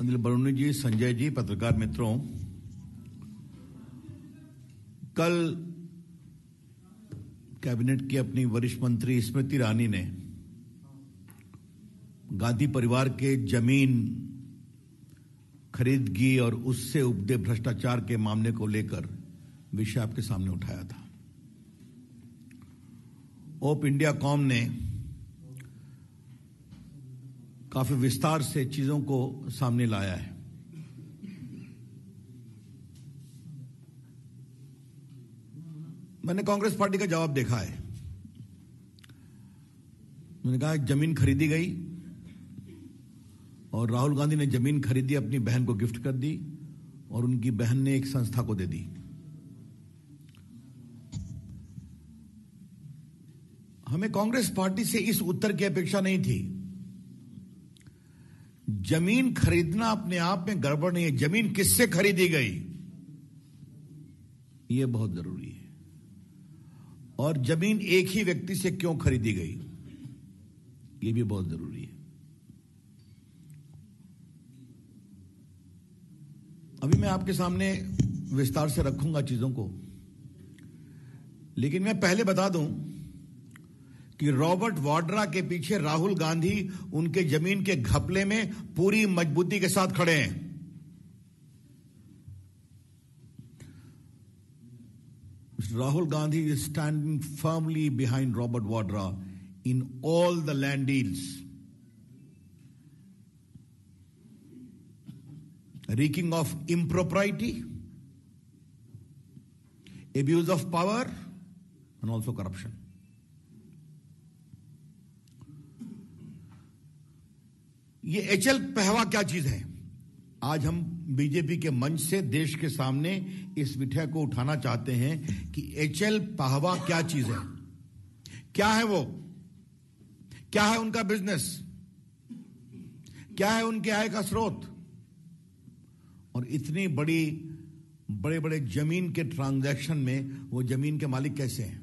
अनिल बरुण जी संजय जी पत्रकार मित्रों कल कैबिनेट की अपनी वरिष्ठ मंत्री स्मृति ईरानी ने गांधी परिवार के जमीन खरीदगी और उससे उपदे भ्रष्टाचार के मामले को लेकर विषय आपके सामने उठाया था ओप इंडिया कॉम ने काफी विस्तार से चीजों को सामने लाया है मैंने कांग्रेस पार्टी का जवाब देखा है मैंने कहा जमीन खरीदी गई और राहुल गांधी ने जमीन खरीदी अपनी बहन को गिफ्ट कर दी और उनकी बहन ने एक संस्था को दे दी हमें कांग्रेस पार्टी से इस उत्तर की अपेक्षा नहीं थी जमीन खरीदना अपने आप में गड़बड़ नहीं है जमीन किससे खरीदी गई यह बहुत जरूरी है और जमीन एक ही व्यक्ति से क्यों खरीदी गई यह भी बहुत जरूरी है अभी मैं आपके सामने विस्तार से रखूंगा चीजों को लेकिन मैं पहले बता दूं कि रॉबर्ट वाड्रा के पीछे राहुल गांधी उनके जमीन के घपले में पूरी मजबूती के साथ खड़े हैं Rahul Gandhi is standing firmly behind Robert Vadra in all the land deals reeking of impropriety abuse of power and also corruption ये एचएल पहवा क्या चीज है आज हम बीजेपी के मंच से देश के सामने इस मिठाई को उठाना चाहते हैं कि एचएल पहवा क्या चीज है क्या है वो क्या है उनका बिजनेस क्या है उनके आय का स्रोत और इतनी बड़ी बड़े बड़े जमीन के ट्रांजैक्शन में वो जमीन के मालिक कैसे हैं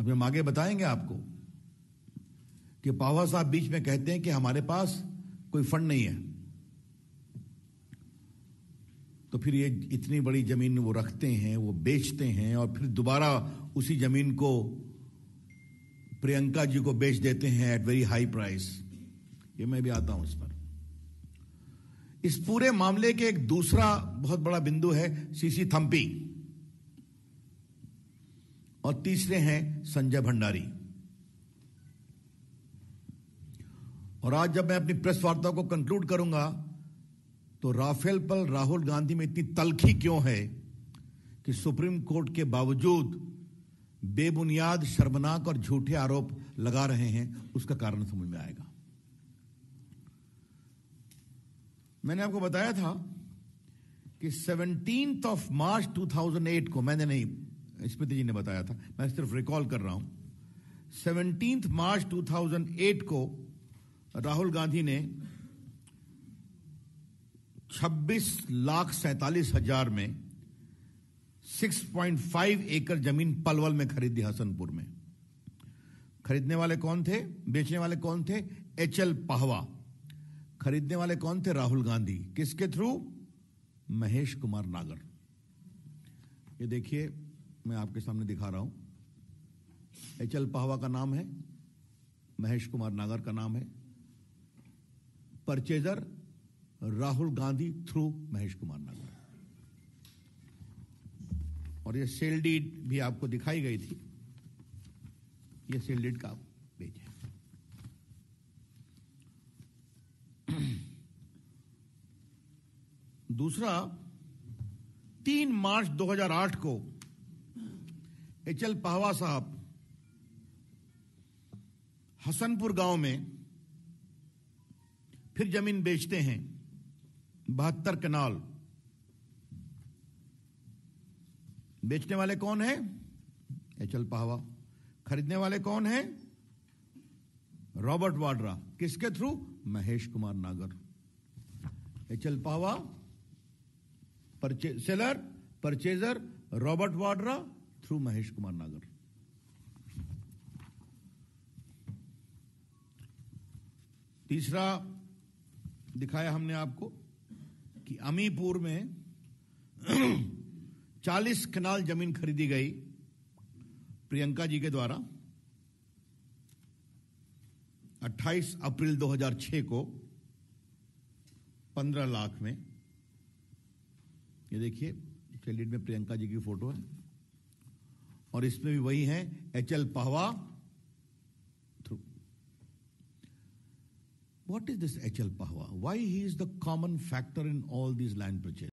अभी हम आगे बताएंगे आपको कि बाबा साहब बीच में कहते हैं कि हमारे पास कोई फंड नहीं है तो फिर ये इतनी बड़ी जमीन वो रखते हैं वो बेचते हैं और फिर दोबारा उसी जमीन को प्रियंका जी को बेच देते हैं एट वेरी हाई प्राइस ये मैं भी आता हूं इस पर इस पूरे मामले के एक दूसरा बहुत बड़ा बिंदु है सीसी थम्पी और तीसरे हैं संजय भंडारी और आज जब मैं अपनी प्रेस वार्ता को कंक्लूड करूंगा तो राफेल पर राहुल गांधी में इतनी तलखी क्यों है कि सुप्रीम कोर्ट के बावजूद बेबुनियाद शर्मनाक और झूठे आरोप लगा रहे हैं उसका कारण समझ में आएगा मैंने आपको बताया था कि सेवनटीन ऑफ मार्च 2008 को मैंने नहीं स्मृति जी ने बताया था मैं सिर्फ रिकॉल कर रहा हूं सेवनटीन मार्च 2008 को राहुल गांधी ने 26 लाख सैतालीस हजार में 6.5 एकड़ जमीन पलवल में खरीदी हसनपुर में खरीदने वाले कौन थे बेचने वाले कौन थे एच एल पाहवा खरीदने वाले कौन थे राहुल गांधी किसके थ्रू महेश कुमार नागर ये देखिए मैं आपके सामने दिखा रहा हूं एच एल पाहवा का नाम है महेश कुमार नागर का नाम है परचेजर राहुल गांधी थ्रू महेश कुमार नगर और ये सेल डीड भी आपको दिखाई गई थी ये सेल डीड का पेज है दूसरा तीन मार्च 2008 को एच एल पाहवा साहब हसनपुर गांव में फिर जमीन बेचते हैं बहत्तर कनाल बेचने वाले कौन है एचल पाहवा खरीदने वाले कौन है रॉबर्ट वाड्रा किसके थ्रू महेश कुमार नागर एचल पावा परचे, seller purchaser Robert Vadra through Mahesh Kumar Nagar तीसरा दिखाया हमने आपको कि अमीपुर में 40 कनाल जमीन खरीदी गई प्रियंका जी के द्वारा 28 अप्रैल 2006 को 15 लाख में ये देखिए इसके में प्रियंका जी की फोटो है और इसमें भी वही है H L Pahwa What is this HL Pahwa? Why he is the common factor in all these land purchases?